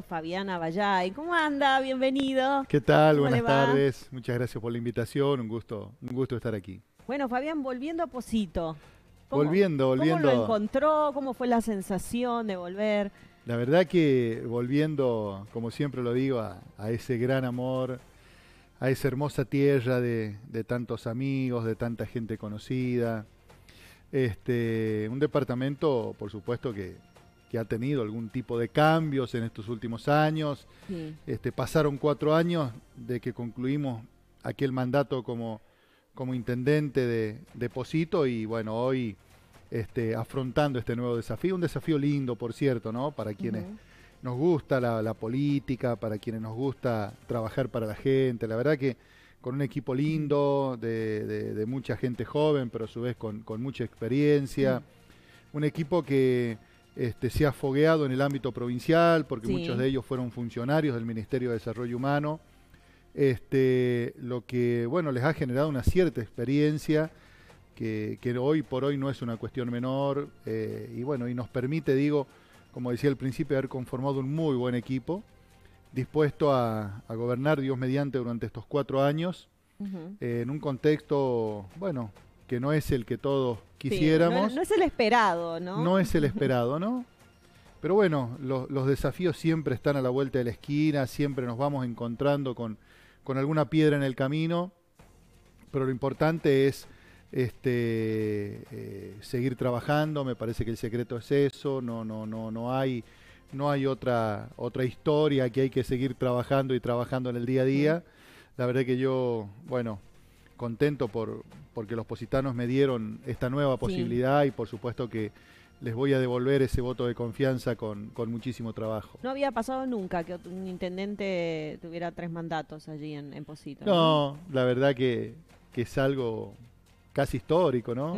Fabiana Fabián Abayay. ¿Cómo anda? Bienvenido. ¿Qué tal? Buenas tardes. Muchas gracias por la invitación. Un gusto, un gusto estar aquí. Bueno, Fabián, volviendo a Posito. volviendo, volviendo. ¿Cómo lo encontró? ¿Cómo fue la sensación de volver? La verdad que volviendo, como siempre lo digo, a, ese gran amor, a esa hermosa tierra de, de tantos amigos, de tanta gente conocida. Este, un departamento, por supuesto, que, que ha tenido algún tipo de cambios en estos últimos años. Este, pasaron cuatro años de que concluimos aquel mandato como, como intendente de, Deposito y bueno, hoy este, afrontando este nuevo desafío, un desafío lindo, por cierto, ¿no? Para quienes nos gusta la, política, para quienes nos gusta trabajar para la gente, la verdad que con un equipo lindo, de, mucha gente joven, pero a su vez con, mucha experiencia, un equipo que este, se ha fogueado en el ámbito provincial, porque muchos de ellos fueron funcionarios del Ministerio de Desarrollo Humano, este, lo que bueno, les ha generado una cierta experiencia que, hoy por hoy no es una cuestión menor, eh, y bueno, y nos permite, digo, como decía al principio, haber conformado un muy buen equipo, dispuesto a, gobernar Dios mediante durante estos cuatro años, eh, en un contexto, bueno, que no es el que todos quisiéramos. no, es el esperado, ¿no? No es el esperado, ¿no? Pero bueno, los desafíos siempre están a la vuelta de la esquina, siempre nos vamos encontrando con, alguna piedra en el camino, pero lo importante es este, eh, seguir trabajando, me parece que el secreto es eso, no, no, no, no hay, no hay otra, otra historia que hay que seguir trabajando y trabajando en el día a día. La verdad que yo, bueno, contento por, porque los positanos me dieron esta nueva posibilidad y por supuesto que les voy a devolver ese voto de confianza con, muchísimo trabajo. No había pasado nunca que un intendente tuviera tres mandatos allí en, en Posito. No, la verdad que, es algo casi histórico, ¿no?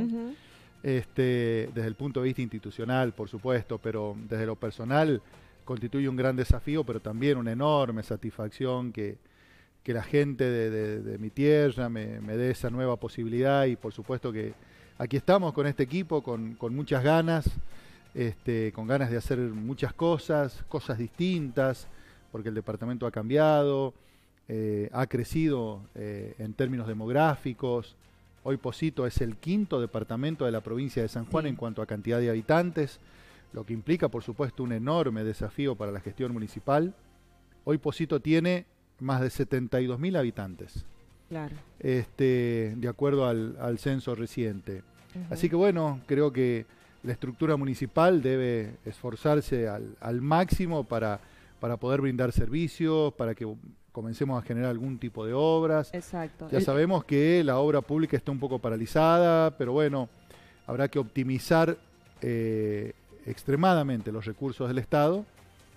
este, desde el punto de vista institucional, por supuesto, pero desde lo personal constituye un gran desafío, pero también una enorme satisfacción que, que la gente de, mi tierra me, dé esa nueva posibilidad y por supuesto que aquí estamos con este equipo, con, muchas ganas, este, con ganas de hacer muchas cosas, cosas distintas, porque el departamento ha cambiado, eh, ha crecido eh, en términos demográficos. Hoy Posito es el quinto departamento de la provincia de San Juan en cuanto a cantidad de habitantes, lo que implica por supuesto un enorme desafío para la gestión municipal. Hoy Posito tiene más de 72 mil habitantes. Claro. Este, de acuerdo al, censo reciente. Así que bueno, creo que la estructura municipal debe esforzarse al, máximo para, para poder brindar servicios, para que comencemos a generar algún tipo de obras. Exacto. Ya sabemos que la obra pública está un poco paralizada, pero bueno, habrá que optimizar eh, extremadamente los recursos del Estado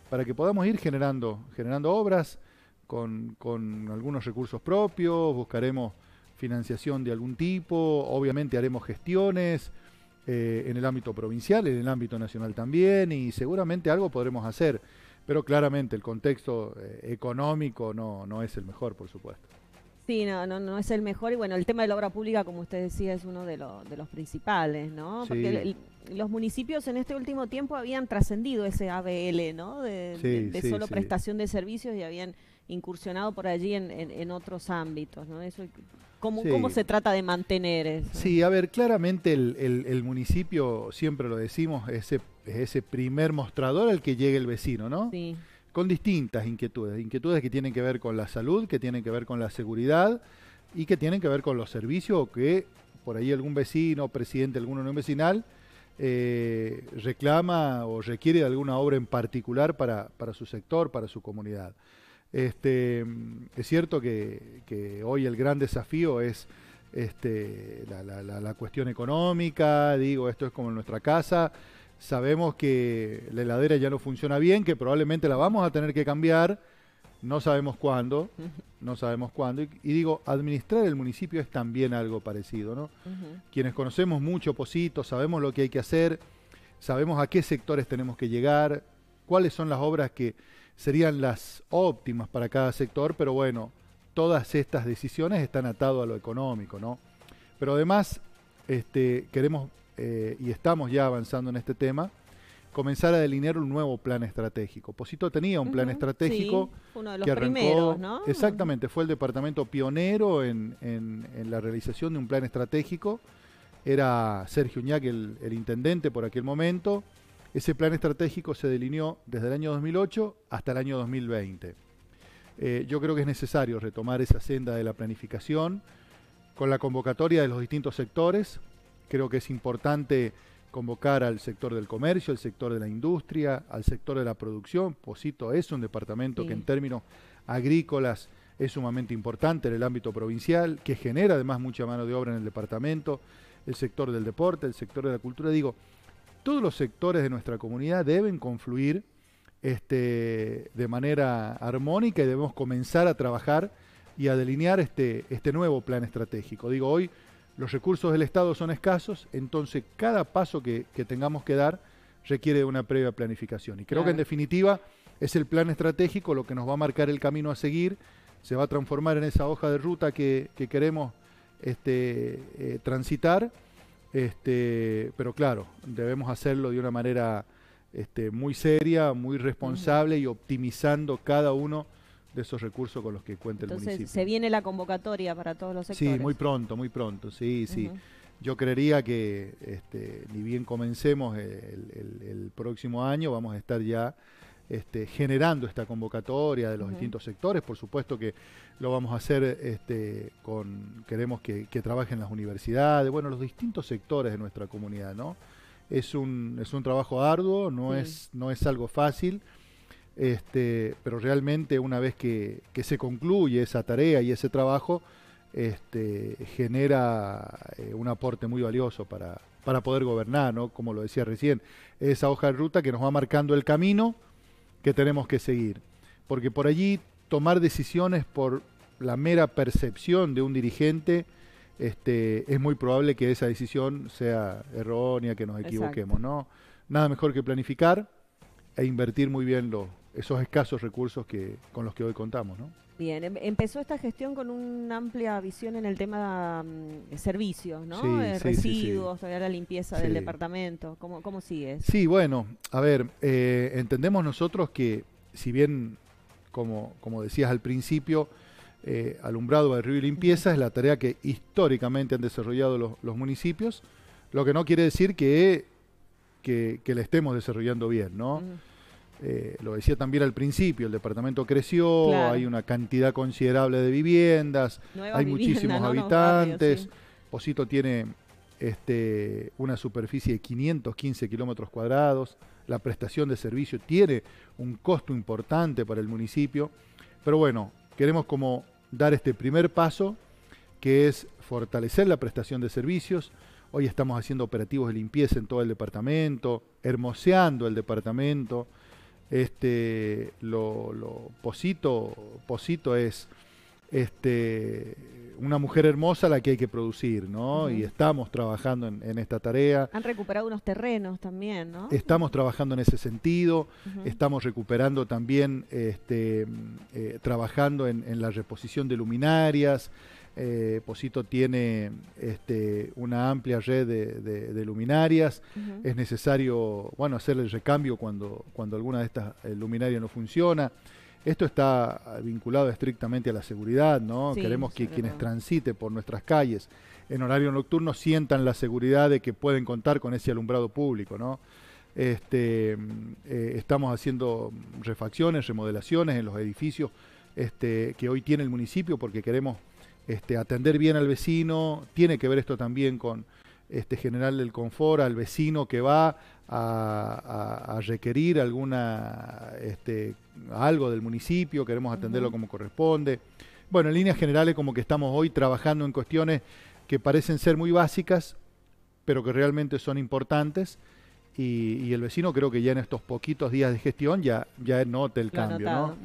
para que podamos ir generando, generando obras, con, algunos recursos propios, buscaremos financiación de algún tipo, obviamente haremos gestiones eh, en el ámbito provincial, en el ámbito nacional también, y seguramente algo podremos hacer, pero claramente el contexto eh, económico no es el mejor, por supuesto. Sí, no, no, es el mejor. Y bueno, el tema de la obra pública, como usted decía, es uno de, los principales, ¿no? Porque los municipios en este último tiempo habían trascendido ese ABL, ¿no? De, solo prestación de servicios y habían incursionado por allí en, otros ámbitos, ¿no? Eso, ¿cómo, se trata de mantener eso? Sí, a ver, claramente el, municipio, siempre lo decimos, es ese, ese primer mostrador al que llega el vecino, ¿no? Sí con distintas inquietudes, inquietudes que tienen que ver con la salud, que tienen que ver con la seguridad y que tienen que ver con los servicios o que por ahí algún vecino, presidente, alguno no vecinal, eh, reclama o requiere de alguna obra en particular para, su sector, para su comunidad. Este, es cierto que, hoy el gran desafío es este, la, la, cuestión económica, digo, esto es como en nuestra casa, Sabemos que la heladera ya no funciona bien, que probablemente la vamos a tener que cambiar. No sabemos cuándo, no sabemos cuándo. Y, digo, administrar el municipio es también algo parecido, ¿no? Quienes conocemos mucho Posito, sabemos lo que hay que hacer, sabemos a qué sectores tenemos que llegar, cuáles son las obras que serían las óptimas para cada sector, pero bueno, todas estas decisiones están atadas a lo económico, ¿no? Pero además, este, queremos eh, y estamos ya avanzando en este tema, comenzar a delinear un nuevo plan estratégico. Posito tenía un plan estratégico uno de los que primeros, exactamente, fue el departamento pionero en, la realización de un plan estratégico. Era Sergio Uñac el, intendente por aquel momento. Ese plan estratégico se delineó desde el año 2008 hasta el año 2020. Eh, yo creo que es necesario retomar esa senda de la planificación con la convocatoria de los distintos sectores, Creo que es importante convocar al sector del comercio, al sector de la industria, al sector de la producción. Posito es un departamento que en términos agrícolas es sumamente importante en el ámbito provincial, que genera además mucha mano de obra en el departamento, el sector del deporte, el sector de la cultura. Digo, todos los sectores de nuestra comunidad deben confluir este, de manera armónica y debemos comenzar a trabajar y a delinear este, este nuevo plan estratégico. Digo, hoy los recursos del Estado son escasos, entonces cada paso que, tengamos que dar requiere de una previa planificación. Y creo que en definitiva es el plan estratégico lo que nos va a marcar el camino a seguir, se va a transformar en esa hoja de ruta que, queremos este, eh, transitar, este, pero claro, debemos hacerlo de una manera este, muy seria, muy responsable y optimizando cada uno de esos recursos con los que cuenta el municipio. Se viene la convocatoria para todos los sectores. Sí, muy pronto, muy pronto, sí, sí. Yo creería que este, ni bien comencemos el, próximo año, vamos a estar ya este, generando esta convocatoria de los distintos sectores. Por supuesto que lo vamos a hacer este, con, queremos que, trabajen las universidades, bueno, los distintos sectores de nuestra comunidad, ¿no? Es un, es un trabajo arduo, no, es, no es algo fácil. Este, pero realmente una vez que, se concluye esa tarea y ese trabajo, este, genera eh, un aporte muy valioso para, poder gobernar, como lo decía recién, esa hoja de ruta que nos va marcando el camino que tenemos que seguir. Porque por allí tomar decisiones por la mera percepción de un dirigente, este, es muy probable que esa decisión sea errónea, que nos equivoquemos, ¿no? Nada mejor que planificar e invertir muy bien lo esos escasos recursos que, con los que hoy contamos. ¿no? Bien, em, empezó esta gestión con una amplia visión en el tema mm, de servicios, ¿no? Eh, residuos, la limpieza del departamento. ¿Cómo, ¿Cómo sigue Sí, bueno, a ver, eh, entendemos nosotros que, si bien, como, como decías al principio, eh, alumbrado, barrio y limpieza es la tarea que históricamente han desarrollado los, municipios, lo que no quiere decir que, que, la estemos desarrollando bien, ¿no? Eh, lo decía también al principio, el departamento creció, hay una cantidad considerable de viviendas, hay muchísimos habitantes. Posito tiene este, una superficie de 515 kilómetros cuadrados, la prestación de servicio tiene un costo importante para el municipio, pero bueno, queremos como dar este primer paso, que es fortalecer la prestación de servicios. Hoy estamos haciendo operativos de limpieza en todo el departamento, hermoseando el departamento este, lo, Posito, es este, una mujer hermosa la que hay que producir, ¿no? Y estamos trabajando en, esta tarea. Han recuperado unos terrenos también, ¿no? Estamos trabajando en ese sentido, estamos recuperando también, este, eh, trabajando en, la reposición de luminarias, eh, Posito tiene este, una amplia red de, luminarias. Es necesario, bueno, hacer el recambio cuando, cuando alguna de estas eh, luminarias no funciona. Esto está vinculado estrictamente a la seguridad, ¿no? Queremos que quienes transiten por nuestras calles en horario nocturno sientan la seguridad de que pueden contar con ese alumbrado público, ¿no? Este, eh, estamos haciendo refacciones, remodelaciones en los edificios este, que hoy tiene el municipio porque queremos este, atender bien al vecino, tiene que ver esto también con este, general del confort al vecino que va a, requerir alguna este, algo del municipio, queremos atenderlo como corresponde. Bueno, en líneas generales como que estamos hoy trabajando en cuestiones que parecen ser muy básicas, pero que realmente son importantes. Y, el vecino creo que ya en estos poquitos días de gestión ya, ya nota el cambio. ¿no?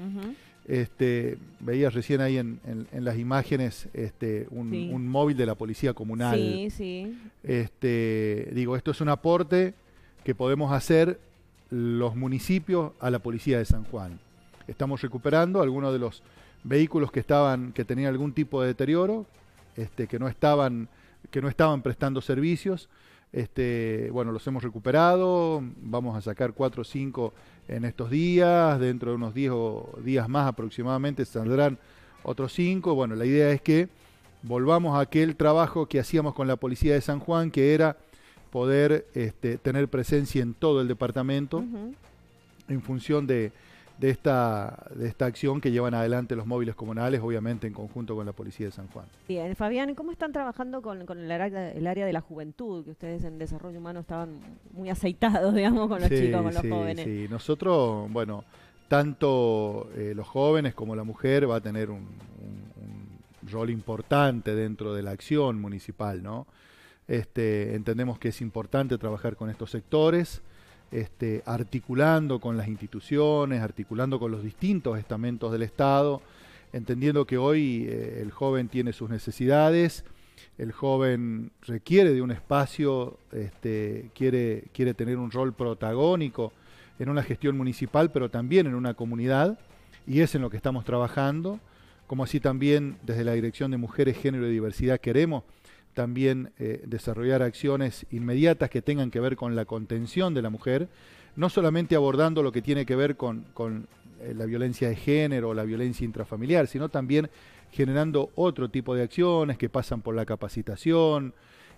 Este, veías recién ahí en, las imágenes este, un, móvil de la policía comunal. Sí, sí. Este, digo, esto es un aporte que podemos hacer los municipios a la policía de San Juan. Estamos recuperando algunos de los vehículos que estaban, que tenían algún tipo de deterioro, este, que no estaban, que no estaban prestando servicios. Este, bueno, los hemos recuperado, vamos a sacar 4 o 5 en estos días, dentro de unos 10 días más aproximadamente saldrán otros 5. Bueno, la idea es que volvamos a aquel trabajo que hacíamos con la policía de San Juan, que era poder este, tener presencia en todo el departamento en función de, de esta, de esta acción que llevan adelante los móviles comunales, obviamente en conjunto con la Policía de San Juan. Bien, Fabián, ¿cómo están trabajando con, el, área, el, área, de la juventud? Que ustedes en desarrollo humano estaban muy aceitados, digamos, con los chicos, con los jóvenes. Sí, nosotros, bueno, tanto eh, los jóvenes como la mujer va a tener un, un rol importante dentro de la acción municipal, ¿no? Este, entendemos que es importante trabajar con estos sectores este, articulando con las instituciones, articulando con los distintos estamentos del Estado, entendiendo que hoy eh, el joven tiene sus necesidades, el joven requiere de un espacio, este, quiere, quiere tener un rol protagónico en una gestión municipal, pero también en una comunidad, y es en lo que estamos trabajando, como así también desde la Dirección de Mujeres, Género y Diversidad queremos también eh, desarrollar acciones inmediatas que tengan que ver con la contención de la mujer, no solamente abordando lo que tiene que ver con, eh, la violencia de género o la violencia intrafamiliar, sino también generando otro tipo de acciones que pasan por la capacitación,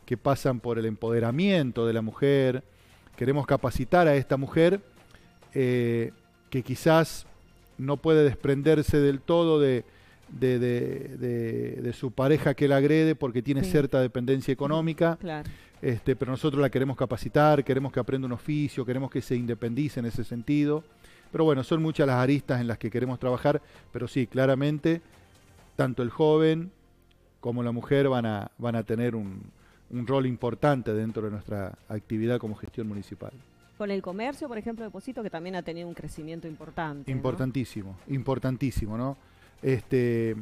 que pasan por el empoderamiento de la mujer. Queremos capacitar a esta mujer eh, que quizás no puede desprenderse del todo de, de, su pareja que la agrede porque tiene cierta dependencia económica. Este, pero nosotros la queremos capacitar, queremos que aprenda un oficio, queremos que se independice en ese sentido. Pero bueno, son muchas las aristas en las que queremos trabajar, pero sí, claramente, tanto el joven como la mujer van a, van a tener un, rol importante dentro de nuestra actividad como gestión municipal. Con el comercio, por ejemplo, de que también ha tenido un crecimiento importante. Importantísimo, importantísimo, ¿no? Este,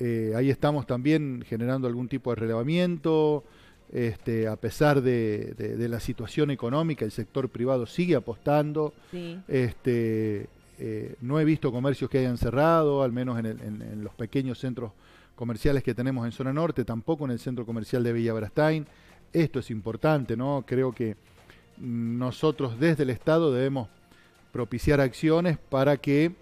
eh, ahí estamos también generando algún tipo de relevamiento. Este, a pesar de, la situación económica, el sector privado sigue apostando. Este, eh, no he visto comercios que hayan cerrado, al menos en, en, los pequeños centros comerciales que tenemos en zona norte, tampoco en el centro comercial de Villa Brastain. Esto es importante, ¿no? Creo que nosotros desde el Estado debemos propiciar acciones para que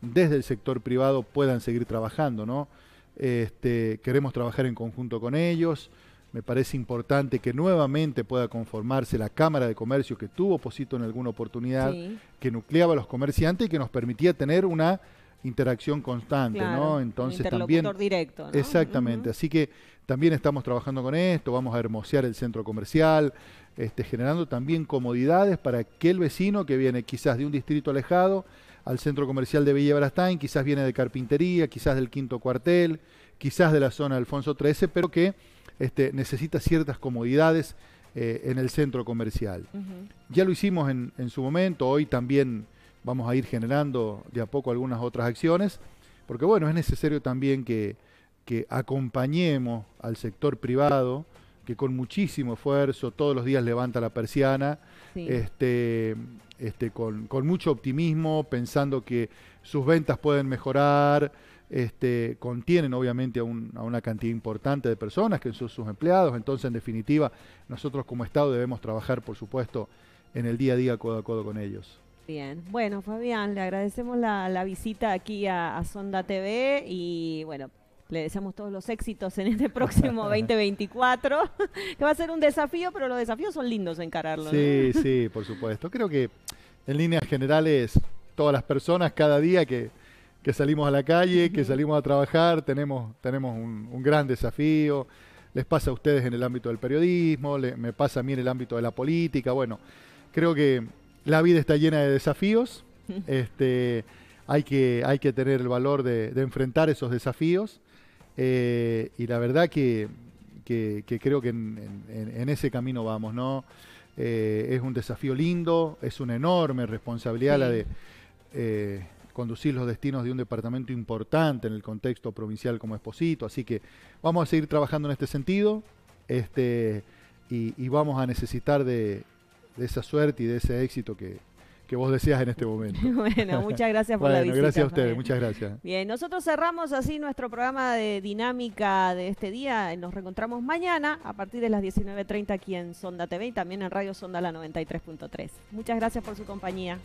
desde el sector privado puedan seguir trabajando, ¿no? Este, queremos trabajar en conjunto con ellos. Me parece importante que nuevamente pueda conformarse la Cámara de Comercio que tuvo Posito en alguna oportunidad, que nucleaba a los comerciantes y que nos permitía tener una interacción constante, ¿no? Entonces también directo, Exactamente, así que también estamos trabajando con esto, vamos a hermosear el centro comercial, este, generando también comodidades para que el vecino que viene quizás de un distrito alejado al centro comercial de Villa Brastain, quizás viene de carpintería, quizás del quinto cuartel, quizás de la zona de Alfonso XIII, pero que este, necesita ciertas comodidades eh, en el centro comercial. Ya lo hicimos en, su momento, hoy también vamos a ir generando de a poco algunas otras acciones, porque bueno, es necesario también que, que acompañemos al sector privado, que con muchísimo esfuerzo todos los días levanta la persiana, este, este, con, mucho optimismo, pensando que sus ventas pueden mejorar, este, contienen obviamente a, una cantidad importante de personas que son sus empleados, entonces en definitiva nosotros como Estado debemos trabajar por supuesto en el día a día codo a codo con ellos. Bien, bueno Fabián, le agradecemos la, visita aquí a Sonda TV y bueno, le deseamos todos los éxitos en este próximo 2024, que va a ser un desafío, pero los desafíos son lindos encararlos. Sí, sí, por supuesto. Creo que en líneas generales, todas las personas cada día que, salimos a la calle, que salimos a trabajar, tenemos, tenemos un, gran desafío. Les pasa a ustedes en el ámbito del periodismo, me pasa a mí en el ámbito de la política. Bueno, creo que la vida está llena de desafíos. Este, hay, que, hay que tener el valor de enfrentar esos desafíos eh, y la verdad que, creo que en, ese camino vamos, ¿no? Eh, es un desafío lindo, es una enorme responsabilidad la de eh, conducir los destinos de un departamento importante en el contexto provincial como Esposito, así que vamos a seguir trabajando en este sentido este, y, vamos a necesitar de esa suerte y de ese éxito que, que vos decías en este momento. bueno, muchas gracias por la visita. Gracias a ustedes, muchas gracias. Bien, nosotros cerramos así nuestro programa de dinámica de este día. Nos reencontramos mañana a partir de las 19.30 aquí en Sonda TV y también en Radio Sonda la 93.3. Muchas gracias por su compañía.